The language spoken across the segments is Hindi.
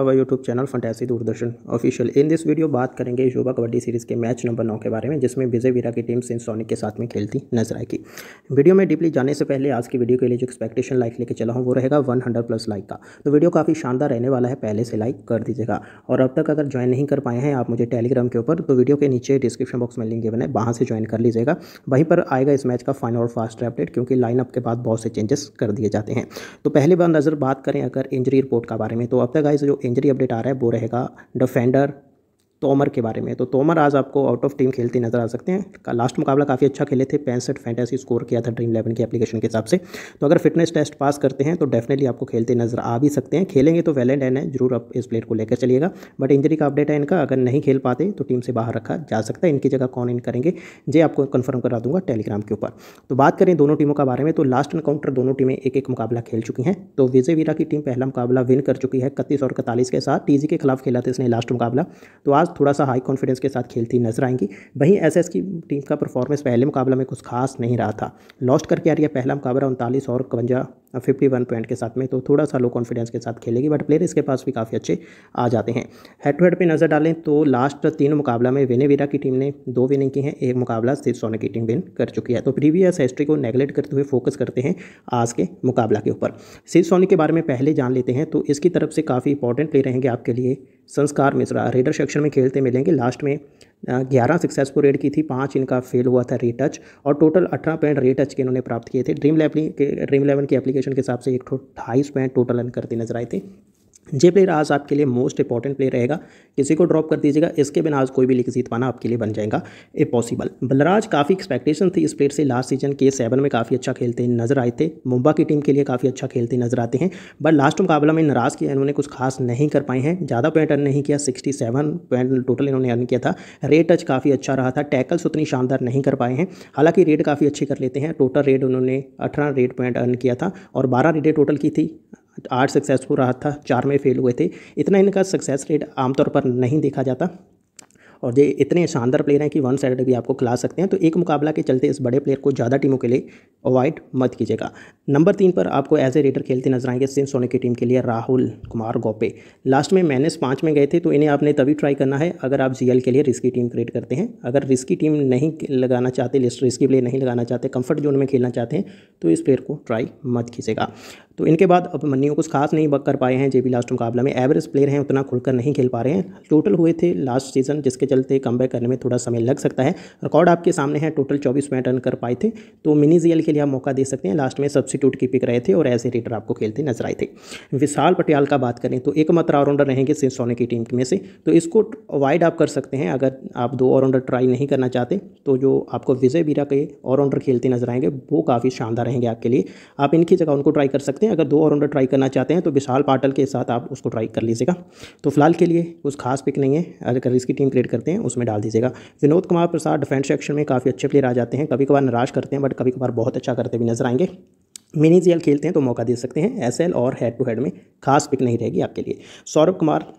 our YouTube channel fantasy Doordarshan official in this video बात करेंगे युवा कबड्डी सीरीज़ के मैच नंबर नौ के बारे में जिसमें विजय वीरा की टीम सिंसोनिक के साथ में खेलती नजर आएगी वीडियो में डीपली जाने से पहले आज की वीडियो के लिए जो एक्सपेक्टेशन लाइक लेके चला हूँ वो रहेगा 100 प्लस लाइक का तो वीडियो काफ़ी शानदार रहने वाला है पहले से लाइक कर दीजिएगा और अब तक अगर ज्वाइन नहीं कर पाए हैं आप मुझे टेलीग्राम के ऊपर तो वीडियो के नीचे डिस्क्रिप्शन बॉक्स में लिंक गिवन वहाँ से ज्वाइन कर लीजिएगा वहीं पर आएगा इस मैच का फाइनल और फास्ट अपडेट क्योंकि लाइनअप के बाद बहुत से चेंजेस कर दिए जाते हैं तो पहले बार नज़र बात करें अगर इंजरी रिपोर्ट का बारे में तो अब तक आए जो इंजरी अपडेट आ रहा है वो रहेगा डिफेंडर तोमर के बारे में तो तोमर आज आपको आउट ऑफ टीम खेलते नजर आ सकते हैं लास्ट मुकाबला काफ़ी अच्छा खेले थे पैंसठ फैंटेसी स्कोर किया था ड्रीम इलेवन की एप्लीकेशन के हिसाब से तो अगर फिटनेस टेस्ट पास करते हैं तो डेफिनेटली आपको खेलते नजर आ भी सकते हैं खेलेंगे तो वैलेंट एन है जरूर आप इस प्लेयर को लेकर चलिएगा बट इंजरी का अपडेट है इनका अगर नहीं खेल पाते तो टीम से बाहर रखा जा सकता है इनकी जगह कौन इन करेंगे जे आपको कन्फर्म करा दूंगा टेलीग्राम के ऊपर तो बात करें दोनों टीमों के बारे में तो लास्ट इनकाउंटर दोनों टीमें एक एक मुकाबला खेल चुकी हैं तो विजय वीरा की टीम पहला मुकाबला विन कर चुकी है इकतीस और इकतालीस के साथ टीजी के खिलाफ खेला था इसने लास्ट मुकाबला तो आज थोड़ा सा हाई कॉन्फिडेंस के साथ खेलती नजर आएंगी वहीं एस की टीम का परफॉर्मेंस पहले मुकाबला में कुछ खास नहीं रहा था लॉस्ट करके आ रही है पहला मुकाबला उनतालीस और इकवंजा फिफ्टी वन पॉइंट के साथ में तो थोड़ा सा लो कॉन्फिडेंस के साथ खेलेगी बट प्लेयर इसके पास भी काफ़ी अच्छे आ जाते हैं हेड टू हेड पर नज़र डालें तो लास्ट तीन मुकाबला में वेनेवीरा की टीम ने दो विनिंग की हैं एक मुकाबला सिर्फ सोने की टीम विन कर चुकी है तो प्रीवियस हिस्ट्री को नेगलेक्ट करते हुए फोकस करते हैं आज के मुकाबला के ऊपर सिर्फ सोनी के बारे में पहले जान लेते हैं तो इसकी तरफ से काफ़ी इंपॉर्टेंट प्ले रहेंगे आपके लिए संस्कार मिश्रा रेडर सेक्शन में खेलते मिलेंगे लास्ट में ग्यारह सिक्सेस को रेड की थी पाँच इनका फेल हुआ था रीटच और टोटल अठारह पॉइंट रीटच के इन्होंने प्राप्त किए थे ड्रीम लेवल ड्रीम लेवल की एप्लीकेशन के हिसाब से एक अठाईस पॉइंट टोटल अन करते नजर आए थे जे प्लेयर आज आपके लिए मोस्ट इंपॉर्टेंट प्लेयर रहेगा किसी को ड्रॉप कर दीजिएगा इसके बिना आज कोई भी लीग जीत पाना आपके लिए बन जाएगा ए पॉसिबल बलराज काफ़ी एक्सपेक्टेशन थी इस प्लेयर से लास्ट सीजन के सेवन में काफ़ी अच्छा खेलते नजर आए थे मुंबा की टीम के लिए काफ़ी अच्छा खेलते नजर आते हैं बट लास्ट मुकाबला में नाराज़ किया इन्होंने कुछ खास नहीं कर पाए हैं ज़्यादा पॉइंट अर्न नहीं किया सिक्सटी पॉइंट टोटल इन्होंने अर्न किया था रेट टच काफ़ी अच्छा रहा था टैकल्स उतनी शानदार नहीं कर पाए हैं हालांकि रेड काफ़ी अच्छे कर लेते हैं टोटल रेड उन्होंने अठारह रेड पॉइंट अर्न किया था और बारह रेडें टोटल की थी आठ सक्सेस हो रहा था चार में फेल हुए थे इतना इनका सक्सेस रेट आमतौर पर नहीं देखा जाता और ये इतने शानदार प्लेयर हैं कि वन साइड भी आपको खिला सकते हैं तो एक मुकाबला के चलते इस बड़े प्लेयर को ज़्यादा टीमों के लिए अवॉइड मत कीजिएगा नंबर तीन पर आपको एज ए रेडर खेलते नजर आएंगे सिंह सोने की टीम के लिए राहुल कुमार गोपे लास्ट में मैनेस पाँच में गए थे तो इन्हें आपने तभी ट्राई करना है अगर आप जी के लिए रिस्की टीम क्रिएट करते हैं अगर रिस्की टीम नहीं लगाना चाहते लिस्ट रिस्की प्लेयर नहीं लगाना चाहते कम्फर्ट जोन में खेलना चाहते हैं तो इस प्लेयर को ट्राई मत कीजिएगा तो इनके बाद अभिमन्यु कुछ खास नहीं कर पाए हैं जेबी लास्ट मुकाबला में एवरेज प्लेयर हैं उतना खुलकर नहीं खेल पा रहे हैं टोटल हुए थे लास्ट सीजन जिसके चलते कम करने में थोड़ा समय लग सकता है रिकॉर्ड आपके सामने है टोटल चौबीस मैच रन कर पाए थे तो मिनी जीएल के लिए आप मौका दे सकते हैं लास्ट में सब्सिट्यूट की पिक रहे थे और ऐसे रेटर आपको खेलते नजर आए थे विशाल पटियाल का बात करें तो एक मात्र ऑलराउंडर रहेंगे सोने की टीम में से तो इसको अवॉइड आप कर सकते हैं अगर आप दो ऑलराउंडर ट्राई नहीं करना चाहते तो जो आपको विजय बीरा के ऑलराउंडर खेलते नजर आएंगे वो काफ़ी शानदार रहेंगे आपके लिए आप इनकी जगह उनको ट्राई कर सकते सकते हैं अगर दो और अंडर ट्राई करना चाहते हैं तो विशाल पाटल के साथ आप उसको ट्राई कर लीजिएगा तो फिलहाल के लिए कुछ खास पिक नहीं है अगर इसकी टीम क्रिएट करते हैं उसमें डाल दीजिएगा विनोद कुमार प्रसाद डिफेंस सेक्शन में काफ़ी अच्छे प्लेयर आ जाते हैं कभी कभार निराश करते हैं बट कभी कभार बहुत अच्छा करते भी नजर आएंगे मिनी जी खेलते हैं तो मौका दे सकते हैं एसएल और हेड टू हेड में खास पिक नहीं रहेगी आपके लिए सौरभ कुमार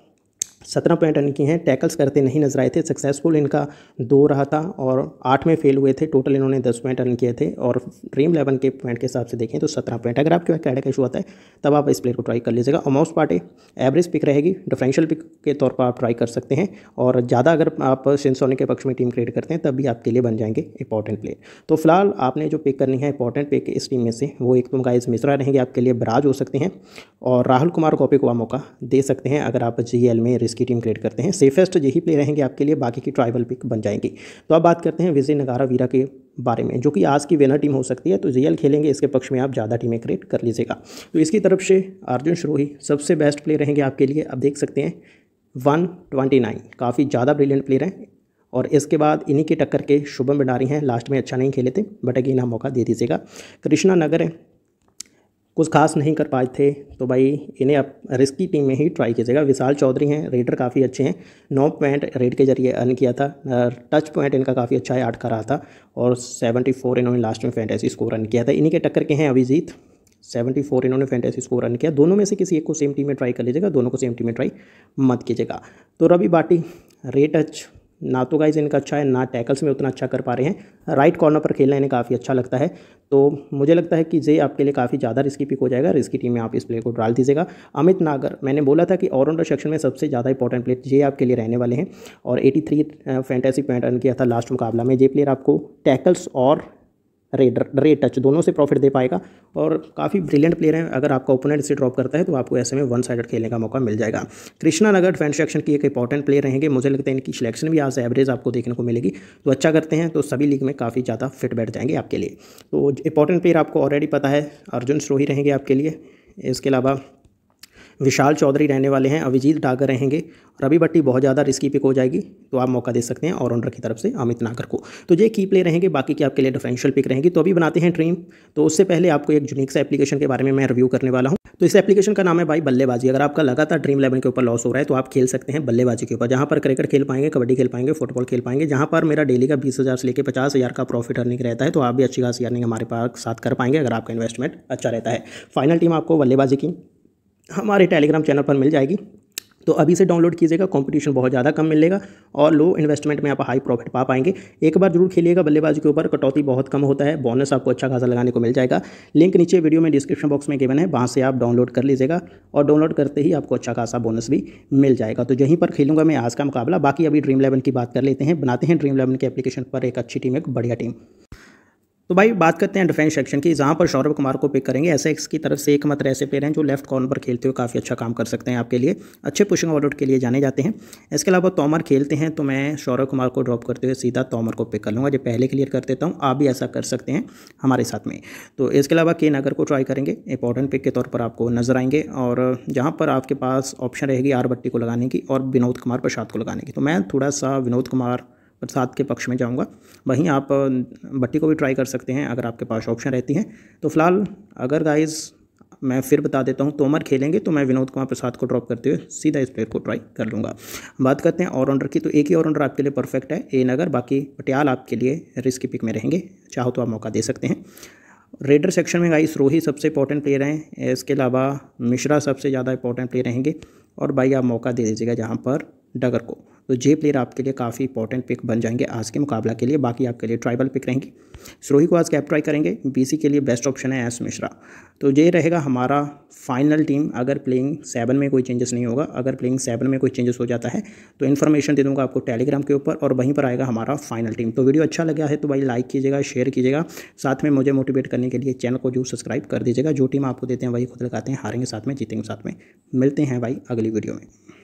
सत्रह पॉइंट रन किए हैं टैकल्स करते नहीं नजर आए थे सक्सेसफुल इनका दो रहा था और आठ में फेल हुए थे टोटल इन्होंने दस पॉइंट रन किए थे और ड्रीम इलेवन के पॉइंट के हिसाब से देखें तो सत्रह पॉइंट अगर आपके पास कैडा का इशू आता है तब आप इस प्लेयर को ट्राई कर लीजिएगा मोस्ट पार्टी एवरेज पिक रहेगी डिफरेंशियल पिक के तौर पर आप ट्राई कर सकते हैं और ज़्यादा अगर आप सिंसोनी के पक्ष में टीम क्रिएट करते हैं तब भी आपके लिए बन जाएंगे इंपॉर्टेंट प्लेयर तो फिलहाल आपने जो पिक करनी है इंपॉर्टेंट पिक इस टीम में से वो एक तो गाइज मिश्रा रहेंगे आपके लिए बराज हो सकते हैं और राहुल कुमार कॉपी को आप मौका दे सकते हैं अगर आप जी में एस की टीम क्रिएट करते हैं सेफेस्ट यही प्ले रहेंगे आपके लिए बाकी की ट्राइबल पिक बन जाएंगी तो अब बात करते हैं विजय नगारा वीरा के बारे में जो कि आज की विनर टीम हो सकती है तो जीएल खेलेंगे इसके पक्ष में आप ज़्यादा टीमें क्रिएट कर लीजिएगा तो इसकी तरफ से अर्जुन श्रोही सबसे बेस्ट प्लेयर रहेंगे आपके लिए आप देख सकते हैं वन ट्वेंटी नाइन काफ़ी ज़्यादा ब्रिलियंट प्लेयर हैं और इसके बाद इन्हीं की टक्कर के शुभम भंडारी हैं लास्ट में अच्छा नहीं खेले थे बट अगेन आप मौका दे दीजिएगा कृष्णा नगर है कुछ खास नहीं कर पाए थे तो भाई इन्हें अब रिस्क की टीम में ही ट्राई कीजिएगा विशाल चौधरी हैं रेडर काफ़ी अच्छे हैं नौ पॉइंट रेड के जरिए अर्न किया था टच पॉइंट इनका काफ़ी अच्छा है आठ का रहा था और सेवेंटी फोर इन्होंने लास्ट में फैंटेसी स्कोर रन किया था इन्हीं के टक्कर के हैं अभिजीत सेवेंटी फोर इन्होंने फैंटेसी स्कोर रन किया दोनों में से किसी एक को सेम टीम में ट्राई कर लीजिएगा दोनों को सेम टीम में ट्राई मत कीजिएगा तो रवि बाटी रेड टच ना तो गाइज इनका अच्छा है ना टैकल्स में उतना अच्छा कर पा रहे हैं राइट कॉर्नर पर खेलना इन्हें काफ़ी अच्छा लगता है तो मुझे लगता है कि जे आपके लिए काफ़ी ज़्यादा रिस्की पिक हो जाएगा रिस्की टीम में आप इस प्लेयर को डाल दीजिएगा अमित नागर मैंने बोला था कि ऑलराउंडर सेक्शन में सबसे ज़्यादा इंपॉर्टेंट प्लेयर जे आपके लिए रहने वाले हैं और eighty three fantasy point run किया था लास्ट मुकाबला में जे प्लेयर आपको टैकल्स और रे टच दोनों से प्रॉफिट दे पाएगा और काफ़ी ब्रिलियंट प्लेयर हैं अगर आपका ओपोनेंट से ड्रॉप करता है तो आपको ऐसे में वन साइड खेलने का मौका मिल जाएगा कृष्णा नगर सेक्शन की एक इंपॉर्टेंट प्लेयर रहेंगे मुझे लगता है इनकी सिलेक्शन भी आज एवरेज आपको देखने को मिलेगी तो अच्छा करते हैं तो सभी लीग में काफ़ी ज़्यादा फिट बैठ जाएंगे आपके लिए तो इंपॉर्टेंट प्लेयर आपको ऑलरेडी पता है अर्जुन श्रोही रहेंगे आपके लिए इसके अलावा विशाल चौधरी रहने वाले हैं अभिजीत डागर रहेंगे और रवि भट्टी बहुत ज़्यादा रिस्की पिक हो जाएगी तो आप मौका दे सकते हैं ऑलराउंडर की तरफ से अमित नागर को तो ये की प्ले रहेंगे बाकी के आपके लिए डिफरेंशियल पिक रहेंगे तो अभी बनाते हैं ड्रीम तो उससे पहले आपको एक यूनिक सा एप्लीकेशन के बारे में मैं रिव्यू करने वाला हूँ तो इस एप्लीकेशन का नाम है भाई बल्लेबाजी अगर आपका लगातार ड्रीम इलेवन के ऊपर लॉस हो रहा है तो आप खेल सकते हैं बल्लेबाजी के ऊपर जहाँ पर क्रिकेट खेल पाएंगे कबड्डी खेल पाएंगे फुटबॉल खेल पाएंगे जहाँ पर मेरा डेली का बीस हज़ार से लेकर पचास हज़ार का प्रॉफिट अर्निंग रहता है तो आप भी अच्छी खासी अर्निंग हमारे पास साथ कर पाएंगे अगर आपका इन्वेस्टमेंट अच्छा रहता है फाइनल टीम आपको बल्लेबाजी की हमारे टेलीग्राम चैनल पर मिल जाएगी तो अभी से डाउनलोड कीजिएगा कंपटीशन बहुत ज़्यादा कम मिलेगा और लो इन्वेस्टमेंट में आप हाई प्रॉफिट पा पाएंगे एक बार जरूर खेलिएगा बल्लेबाजी के ऊपर कटौती बहुत कम होता है बोनस आपको अच्छा खासा लगाने को मिल जाएगा लिंक नीचे वीडियो में डिस्क्रिप्शन बॉक्स में गिवन है वहाँ से आप डाउनलोड कर लीजिएगा और डाउनलोड करते ही आपको अच्छा खासा बोनस भी मिल जाएगा तो यहीं पर खेलूंगा मैं आज का मुकाबला बाकी अभी ड्रीम इलेवन की बात कर लेते हैं बनाते हैं ड्रीम इलेवन के एप्लीकेशन पर एक अच्छी टीम एक बढ़िया टीम तो भाई बात करते हैं डिफेंस सेक्शन की जहाँ पर सौरभ कुमार को पिक करेंगे ऐसे एक्स की तरफ से एक मात्र ऐसे पेयर हैं जो लेफ्ट कॉर्नर पर खेलते हुए काफ़ी अच्छा काम कर सकते हैं आपके लिए अच्छे पुशिंग ऑलआउट के लिए जाने जाते हैं इसके अलावा तोमर खेलते हैं तो मैं सौरभ कुमार को ड्रॉप करते हुए सीधा तोमर को पिक कर लूँगा जो पहले क्लियर कर देता हूँ आप भी ऐसा कर सकते हैं हमारे साथ में तो इसके अलावा के नगर को ट्राई करेंगे इंपॉर्टेंट पिक के तौर पर आपको नजर आएंगे और जहाँ पर आपके पास ऑप्शन रहेगी आर बट्टी को लगाने की और विनोद कुमार प्रसाद को लगाने की तो मैं थोड़ा सा विनोद कुमार प्रसाद के पक्ष में जाऊँगा वहीं आप भट्टी को भी ट्राई कर सकते हैं अगर आपके पास ऑप्शन रहती हैं तो फिलहाल अगर गाइज़ मैं फिर बता देता हूँ तोमर खेलेंगे तो मैं विनोद कुमार प्रसाद को ड्रॉप करते हुए सीधा इस प्लेयर को ट्राई कर लूँगा बात करते हैं ऑलराउंडर की तो एक ही ऑलराउंडर आपके लिए परफेक्ट है ए नगर बाकी पटियाल आपके लिए रिस्क पिक में रहेंगे चाहो तो आप मौका दे सकते हैं रेडर सेक्शन में गाइस रोही सबसे इंपॉर्टेंट प्लेयर हैं इसके अलावा मिश्रा सबसे ज़्यादा इंपॉर्टेंट प्लेयर रहेंगे और भाई आप मौका दे दीजिएगा जहाँ पर डगर को तो जे प्लेयर आपके लिए काफ़ी इंपॉर्टेंट पिक बन जाएंगे आज के मुकाबला के लिए बाकी आपके लिए ट्राइबल पिक रहेंगी सिरोही को आज कैप ट्राई करेंगे बीसी के लिए बेस्ट ऑप्शन है एस मिश्रा तो ये रहेगा हमारा फाइनल टीम अगर प्लेइंग सेवन में कोई चेंजेस नहीं होगा अगर प्लेइंग सेवन में कोई चेंजेस हो जाता है तो इन्फॉर्मेशन दे दूँगा आपको टेलीग्राम के ऊपर और वहीं पर आएगा हमारा फाइनल टीम तो वीडियो अच्छा लगा है तो भाई लाइक कीजिएगा शेयर कीजिएगा साथ में मुझे मोटिवेट करने के लिए चैनल को जो सब्सक्राइब कर दीजिएगा जो टीम आपको देते हैं वही खुद लगाते हैं हारेंगे साथ में जीतेंगे साथ में मिलते हैं भाई अगली वीडियो में